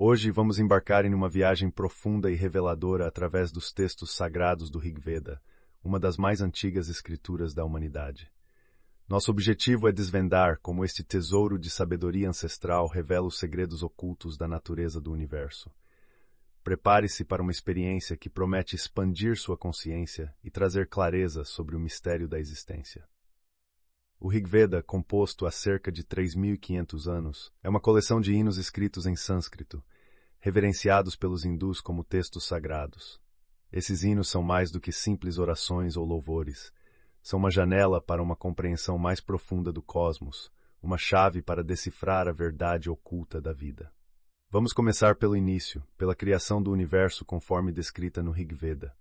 Hoje vamos embarcar em uma viagem profunda e reveladora através dos textos sagrados do Rigveda, uma das mais antigas escrituras da humanidade. Nosso objetivo é desvendar como este tesouro de sabedoria ancestral revela os segredos ocultos da natureza do universo. Prepare-se para uma experiência que promete expandir sua consciência e trazer clareza sobre o mistério da existência. O Rig Veda, composto há cerca de 3.500 anos, é uma coleção de hinos escritos em sânscrito, reverenciados pelos hindus como textos sagrados. Esses hinos são mais do que simples orações ou louvores. São uma janela para uma compreensão mais profunda do cosmos, uma chave para decifrar a verdade oculta da vida. Vamos começar pelo início, pela criação do universo conforme descrita no Rig Veda.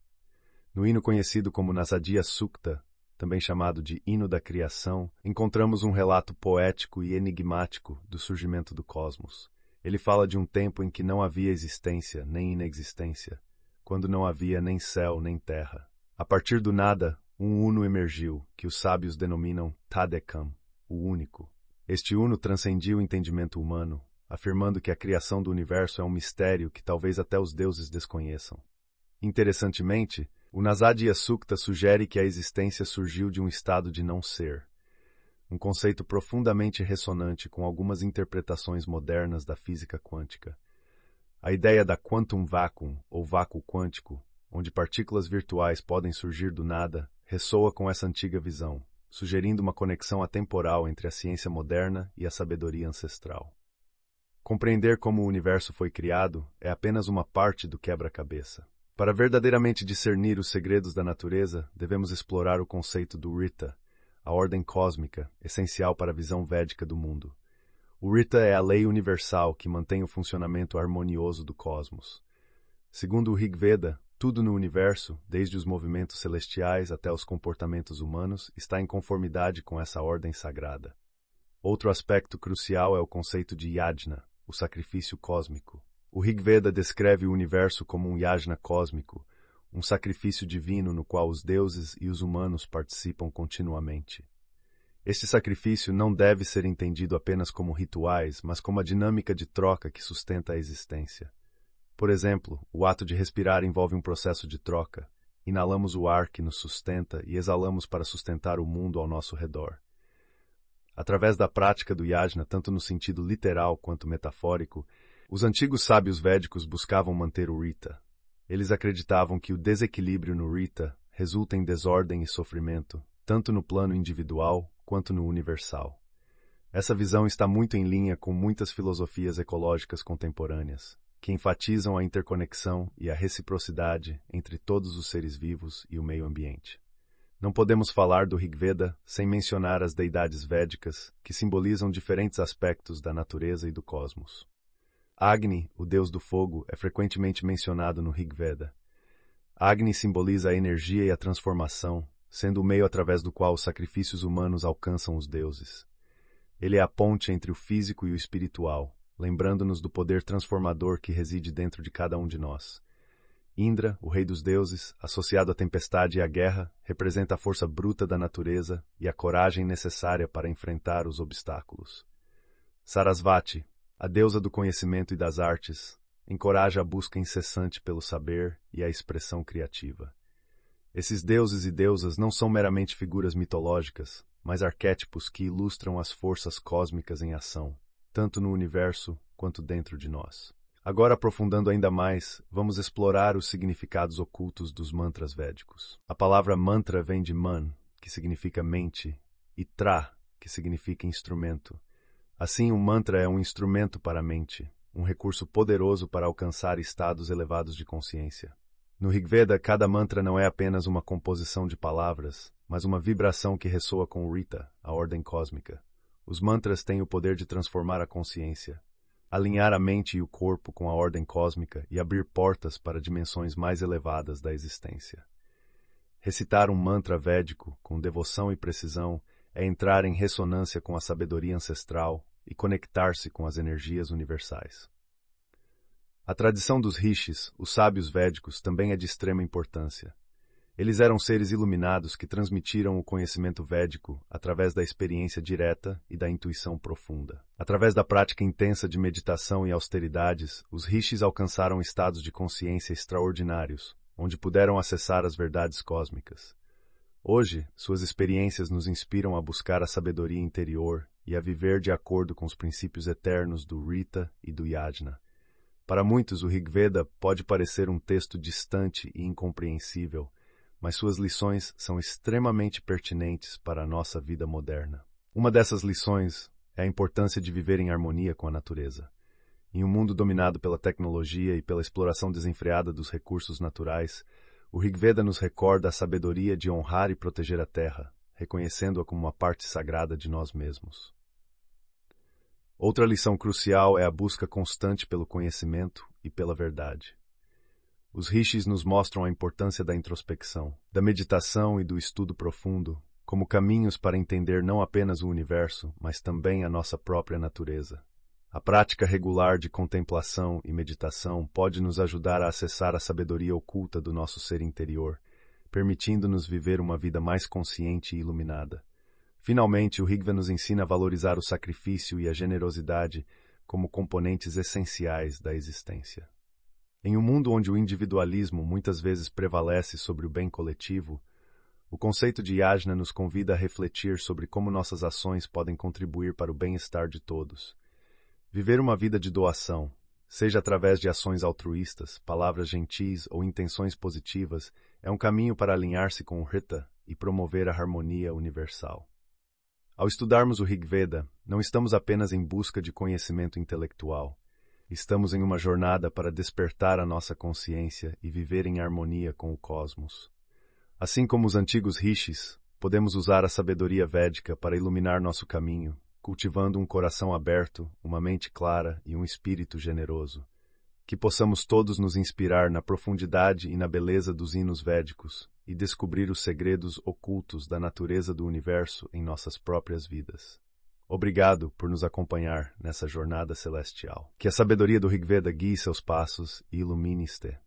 No hino conhecido como Nasadiya Sukta, também chamado de Hino da Criação, encontramos um relato poético e enigmático do surgimento do cosmos. Ele fala de um tempo em que não havia existência nem inexistência, quando não havia nem céu nem terra. A partir do nada, um uno emergiu, que os sábios denominam Tadekam, o único. Este uno transcendia o entendimento humano, afirmando que a criação do universo é um mistério que talvez até os deuses desconheçam. Interessantemente, o Nasadiya Sukta sugere que a existência surgiu de um estado de não ser, um conceito profundamente ressonante com algumas interpretações modernas da física quântica. A ideia da quantum vacuum, ou vácuo quântico, onde partículas virtuais podem surgir do nada, ressoa com essa antiga visão, sugerindo uma conexão atemporal entre a ciência moderna e a sabedoria ancestral. Compreender como o universo foi criado é apenas uma parte do quebra-cabeça. Para verdadeiramente discernir os segredos da natureza, devemos explorar o conceito do Rita, a ordem cósmica, essencial para a visão védica do mundo. O Rita é a lei universal que mantém o funcionamento harmonioso do cosmos. Segundo o Rig Veda, tudo no universo, desde os movimentos celestiais até os comportamentos humanos, está em conformidade com essa ordem sagrada. Outro aspecto crucial é o conceito de yajna, o sacrifício cósmico. O Rig Veda descreve o universo como um yajna cósmico, um sacrifício divino no qual os deuses e os humanos participam continuamente. Este sacrifício não deve ser entendido apenas como rituais, mas como a dinâmica de troca que sustenta a existência. Por exemplo, o ato de respirar envolve um processo de troca. Inalamos o ar que nos sustenta e exalamos para sustentar o mundo ao nosso redor. Através da prática do yajna, tanto no sentido literal quanto metafórico, os antigos sábios védicos buscavam manter o Rita. Eles acreditavam que o desequilíbrio no Rita resulta em desordem e sofrimento, tanto no plano individual quanto no universal. Essa visão está muito em linha com muitas filosofias ecológicas contemporâneas, que enfatizam a interconexão e a reciprocidade entre todos os seres vivos e o meio ambiente. Não podemos falar do Rigveda sem mencionar as deidades védicas, que simbolizam diferentes aspectos da natureza e do cosmos. Agni, o deus do fogo, é frequentemente mencionado no Rig Veda. Agni simboliza a energia e a transformação, sendo o meio através do qual os sacrifícios humanos alcançam os deuses. Ele é a ponte entre o físico e o espiritual, lembrando-nos do poder transformador que reside dentro de cada um de nós. Indra, o rei dos deuses, associado à tempestade e à guerra, representa a força bruta da natureza e a coragem necessária para enfrentar os obstáculos. Sarasvati, a deusa do conhecimento e das artes encoraja a busca incessante pelo saber e a expressão criativa. Esses deuses e deusas não são meramente figuras mitológicas, mas arquétipos que ilustram as forças cósmicas em ação, tanto no universo quanto dentro de nós. Agora, aprofundando ainda mais, vamos explorar os significados ocultos dos mantras védicos. A palavra mantra vem de man, que significa mente, e tra, que significa instrumento. Assim, o mantra é um instrumento para a mente, um recurso poderoso para alcançar estados elevados de consciência. No Rigveda, cada mantra não é apenas uma composição de palavras, mas uma vibração que ressoa com o Rita, a ordem cósmica. Os mantras têm o poder de transformar a consciência, alinhar a mente e o corpo com a ordem cósmica e abrir portas para dimensões mais elevadas da existência. Recitar um mantra védico com devoção e precisão é entrar em ressonância com a sabedoria ancestral, e conectar-se com as energias universais. A tradição dos rishis, os sábios védicos, também é de extrema importância. Eles eram seres iluminados que transmitiram o conhecimento védico através da experiência direta e da intuição profunda. Através da prática intensa de meditação e austeridades, os rishis alcançaram estados de consciência extraordinários, onde puderam acessar as verdades cósmicas. Hoje, suas experiências nos inspiram a buscar a sabedoria interior e a viver de acordo com os princípios eternos do Rita e do Yajna. Para muitos, o Rigveda pode parecer um texto distante e incompreensível, mas suas lições são extremamente pertinentes para a nossa vida moderna. Uma dessas lições é a importância de viver em harmonia com a natureza. Em um mundo dominado pela tecnologia e pela exploração desenfreada dos recursos naturais, o Rigveda nos recorda a sabedoria de honrar e proteger a terra, reconhecendo-a como uma parte sagrada de nós mesmos. Outra lição crucial é a busca constante pelo conhecimento e pela verdade. Os rishis nos mostram a importância da introspecção, da meditação e do estudo profundo como caminhos para entender não apenas o universo, mas também a nossa própria natureza. A prática regular de contemplação e meditação pode nos ajudar a acessar a sabedoria oculta do nosso ser interior, permitindo-nos viver uma vida mais consciente e iluminada. Finalmente, o Higven nos ensina a valorizar o sacrifício e a generosidade como componentes essenciais da existência. Em um mundo onde o individualismo muitas vezes prevalece sobre o bem coletivo, o conceito de Yajna nos convida a refletir sobre como nossas ações podem contribuir para o bem-estar de todos. Viver uma vida de doação, seja através de ações altruístas, palavras gentis ou intenções positivas, é um caminho para alinhar-se com o Rita e promover a harmonia universal. Ao estudarmos o Rig Veda, não estamos apenas em busca de conhecimento intelectual. Estamos em uma jornada para despertar a nossa consciência e viver em harmonia com o cosmos. Assim como os antigos rishis, podemos usar a sabedoria védica para iluminar nosso caminho, cultivando um coração aberto, uma mente clara e um espírito generoso que possamos todos nos inspirar na profundidade e na beleza dos hinos védicos e descobrir os segredos ocultos da natureza do universo em nossas próprias vidas. Obrigado por nos acompanhar nessa jornada celestial. Que a sabedoria do Rigveda guie seus passos e ilumine-te.